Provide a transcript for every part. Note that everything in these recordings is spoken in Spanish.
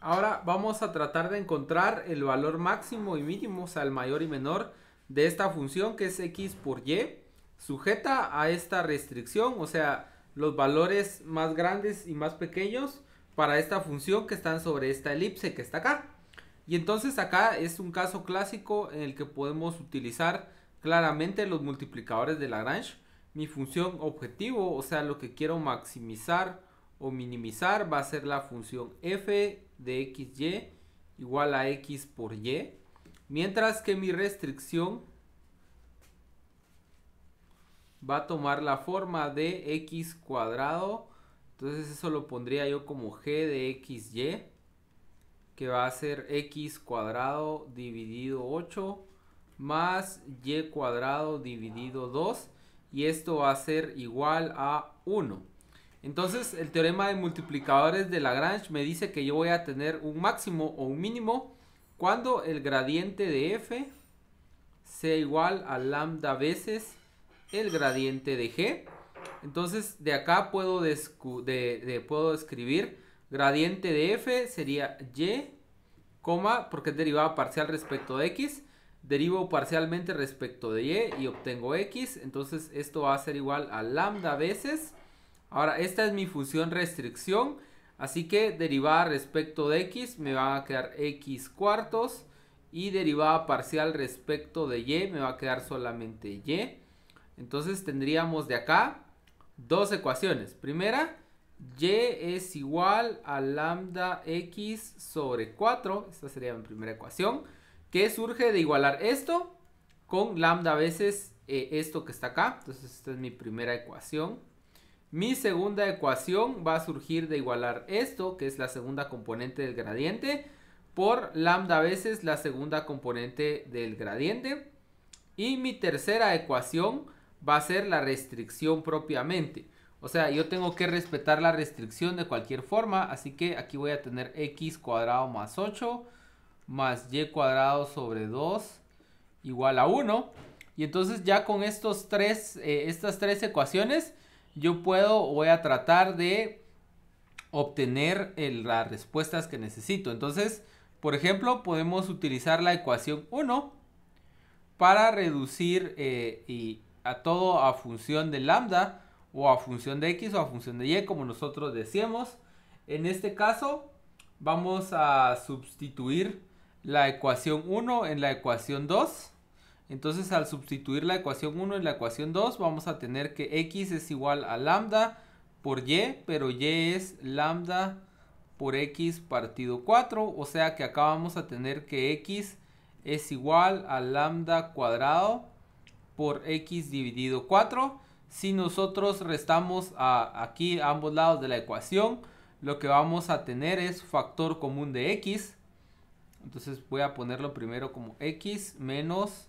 Ahora vamos a tratar de encontrar el valor máximo y mínimo, o sea, el mayor y menor de esta función que es x por y, sujeta a esta restricción, o sea, los valores más grandes y más pequeños para esta función que están sobre esta elipse que está acá. Y entonces acá es un caso clásico en el que podemos utilizar claramente los multiplicadores de Lagrange. Mi función objetivo, o sea, lo que quiero maximizar o minimizar, va a ser la función f de xy igual a x por y, mientras que mi restricción va a tomar la forma de x cuadrado, entonces eso lo pondría yo como g de xy, que va a ser x cuadrado dividido 8 más y cuadrado dividido 2 y esto va a ser igual a 1. Entonces, el teorema de multiplicadores de Lagrange me dice que yo voy a tener un máximo o un mínimo cuando el gradiente de f sea igual a lambda veces el gradiente de g. Entonces, de acá puedo, puedo escribir gradiente de f sería y, porque es derivada parcial respecto de x. Derivo parcialmente respecto de y y obtengo x. Entonces, esto va a ser igual a lambda veces Ahora, esta es mi función restricción, así que derivada respecto de x me va a quedar x cuartos y derivada parcial respecto de y me va a quedar solamente y. Entonces tendríamos de acá dos ecuaciones. Primera, y es igual a lambda x sobre 4, esta sería mi primera ecuación, que surge de igualar esto con lambda veces eh, esto que está acá. Entonces esta es mi primera ecuación. Mi segunda ecuación va a surgir de igualar esto, que es la segunda componente del gradiente, por lambda veces la segunda componente del gradiente. Y mi tercera ecuación va a ser la restricción propiamente. O sea, yo tengo que respetar la restricción de cualquier forma, así que aquí voy a tener x cuadrado más 8 más y cuadrado sobre 2 igual a 1. Y entonces ya con estos tres, eh, estas tres ecuaciones yo puedo, voy a tratar de obtener las respuestas que necesito. Entonces, por ejemplo, podemos utilizar la ecuación 1 para reducir eh, y a todo a función de lambda o a función de x o a función de y, como nosotros decíamos. En este caso, vamos a sustituir la ecuación 1 en la ecuación 2 entonces al sustituir la ecuación 1 en la ecuación 2 vamos a tener que x es igual a lambda por y, pero y es lambda por x partido 4, o sea que acá vamos a tener que x es igual a lambda cuadrado por x dividido 4. Si nosotros restamos a, aquí a ambos lados de la ecuación, lo que vamos a tener es factor común de x. Entonces voy a ponerlo primero como x menos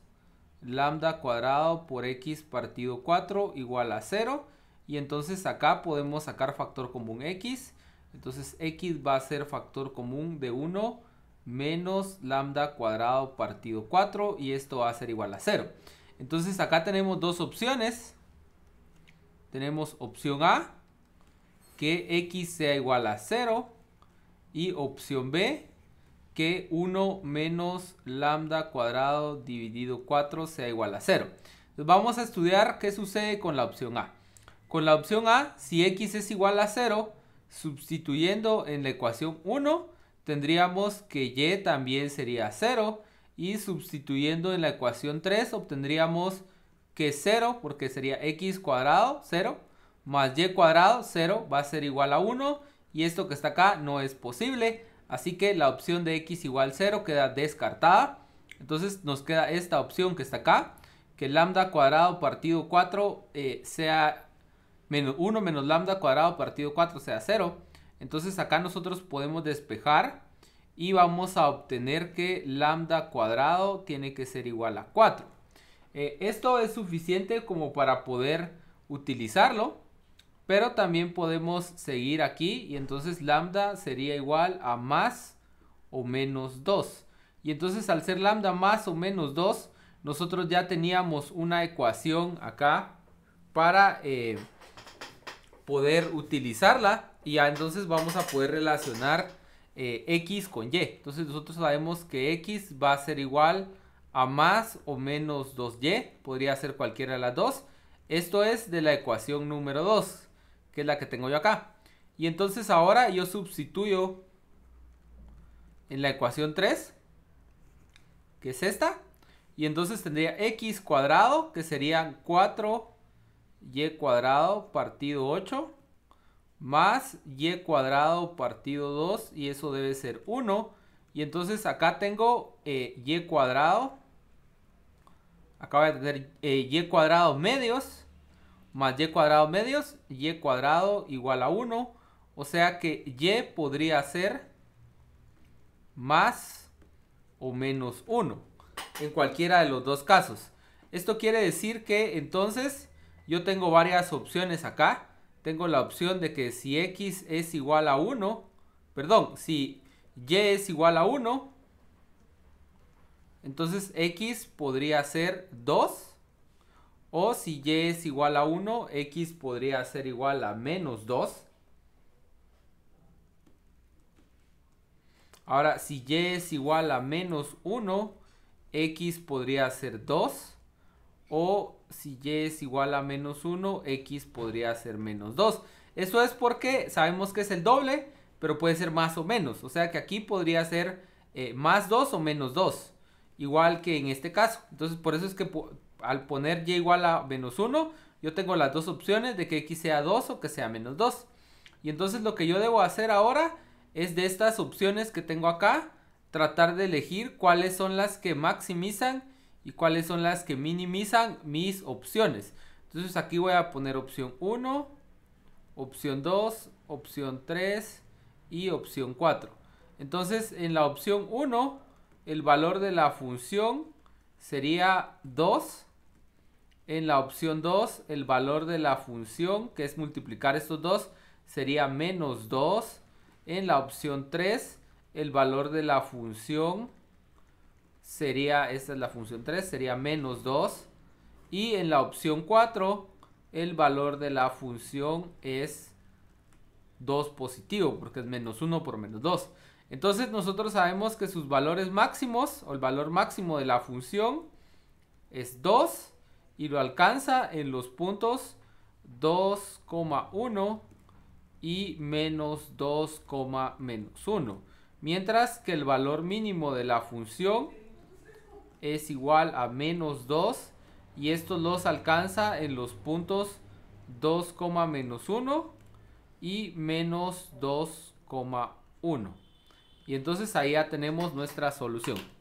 lambda cuadrado por x partido 4 igual a 0. Y entonces acá podemos sacar factor común x. Entonces x va a ser factor común de 1 menos lambda cuadrado partido 4 y esto va a ser igual a 0. Entonces acá tenemos dos opciones. Tenemos opción A, que x sea igual a 0 y opción B, que 1 menos lambda cuadrado dividido 4 sea igual a 0. vamos a estudiar qué sucede con la opción A. Con la opción A, si x es igual a 0, sustituyendo en la ecuación 1, tendríamos que y también sería 0. Y sustituyendo en la ecuación 3, obtendríamos que 0, porque sería x cuadrado, 0, más y cuadrado, 0, va a ser igual a 1. Y esto que está acá no es posible. Así que la opción de x igual 0 queda descartada. Entonces nos queda esta opción que está acá, que lambda cuadrado partido 4 eh, sea menos 1 menos lambda cuadrado partido 4 sea 0. Entonces acá nosotros podemos despejar y vamos a obtener que lambda cuadrado tiene que ser igual a 4. Eh, esto es suficiente como para poder utilizarlo. Pero también podemos seguir aquí y entonces lambda sería igual a más o menos 2. Y entonces al ser lambda más o menos 2, nosotros ya teníamos una ecuación acá para eh, poder utilizarla. Y ya entonces vamos a poder relacionar eh, x con y. Entonces nosotros sabemos que x va a ser igual a más o menos 2y. Podría ser cualquiera de las dos. Esto es de la ecuación número 2 que es la que tengo yo acá. Y entonces ahora yo sustituyo en la ecuación 3, que es esta. Y entonces tendría x cuadrado, que sería 4y cuadrado partido 8, más y cuadrado partido 2, y eso debe ser 1. Y entonces acá tengo eh, y cuadrado, acaba de tener eh, y cuadrado medios, más y cuadrado medios, y cuadrado igual a 1. O sea que y podría ser más o menos 1 en cualquiera de los dos casos. Esto quiere decir que entonces yo tengo varias opciones acá. Tengo la opción de que si x es igual a 1, perdón, si y es igual a 1, entonces x podría ser 2 o si y es igual a 1, x podría ser igual a menos 2. Ahora, si y es igual a menos 1, x podría ser 2. O si y es igual a menos 1, x podría ser menos 2. Eso es porque sabemos que es el doble, pero puede ser más o menos. O sea que aquí podría ser eh, más 2 o menos 2. Igual que en este caso. Entonces, por eso es que al poner y igual a menos 1, yo tengo las dos opciones de que x sea 2 o que sea menos 2. Y entonces lo que yo debo hacer ahora es de estas opciones que tengo acá, tratar de elegir cuáles son las que maximizan y cuáles son las que minimizan mis opciones. Entonces aquí voy a poner opción 1, opción 2, opción 3 y opción 4. Entonces en la opción 1 el valor de la función sería 2 en la opción 2, el valor de la función, que es multiplicar estos dos, sería menos 2. En la opción 3, el valor de la función sería, esta es la función 3, sería menos 2. Y en la opción 4, el valor de la función es 2 positivo, porque es menos 1 por menos 2. Entonces nosotros sabemos que sus valores máximos, o el valor máximo de la función, es 2 y lo alcanza en los puntos 2,1 y menos 2, menos 1. Mientras que el valor mínimo de la función es igual a menos 2 y esto los alcanza en los puntos 2, menos 1 y menos 2,1. Y entonces ahí ya tenemos nuestra solución.